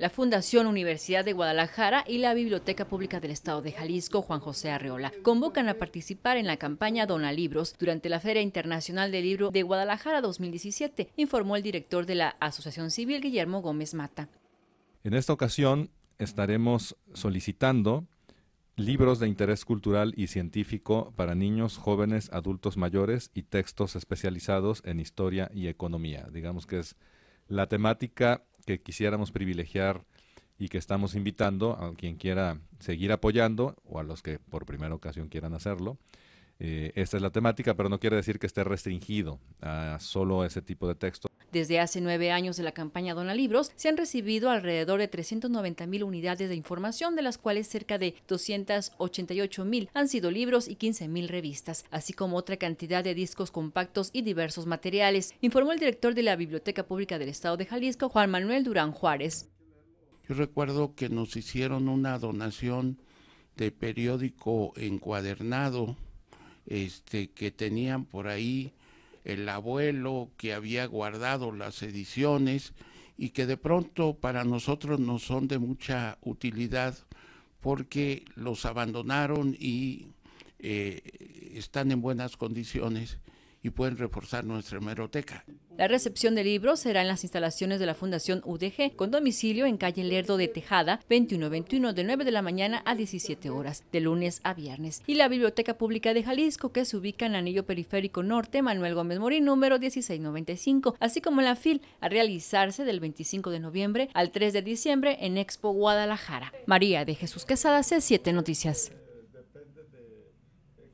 la Fundación Universidad de Guadalajara y la Biblioteca Pública del Estado de Jalisco, Juan José Arreola, convocan a participar en la campaña Dona Libros durante la Feria Internacional del Libro de Guadalajara 2017, informó el director de la Asociación Civil, Guillermo Gómez Mata. En esta ocasión estaremos solicitando libros de interés cultural y científico para niños, jóvenes, adultos mayores y textos especializados en historia y economía. Digamos que es la temática que quisiéramos privilegiar y que estamos invitando a quien quiera seguir apoyando o a los que por primera ocasión quieran hacerlo. Eh, esta es la temática, pero no quiere decir que esté restringido a solo ese tipo de texto. Desde hace nueve años de la campaña Dona Libros, se han recibido alrededor de 390 mil unidades de información, de las cuales cerca de 288 mil han sido libros y 15 mil revistas, así como otra cantidad de discos compactos y diversos materiales, informó el director de la Biblioteca Pública del Estado de Jalisco, Juan Manuel Durán Juárez. Yo recuerdo que nos hicieron una donación de periódico encuadernado, este, que tenían por ahí el abuelo que había guardado las ediciones y que de pronto para nosotros no son de mucha utilidad porque los abandonaron y eh, están en buenas condiciones y pueden reforzar nuestra hemeroteca. La recepción de libros será en las instalaciones de la Fundación UDG, con domicilio en calle Lerdo de Tejada, 2121, de 9 de la mañana a 17 horas, de lunes a viernes. Y la Biblioteca Pública de Jalisco, que se ubica en Anillo Periférico Norte, Manuel Gómez Morín, número 1695, así como la FIL, a realizarse del 25 de noviembre al 3 de diciembre en Expo Guadalajara. María de Jesús Quesada, C7 Noticias.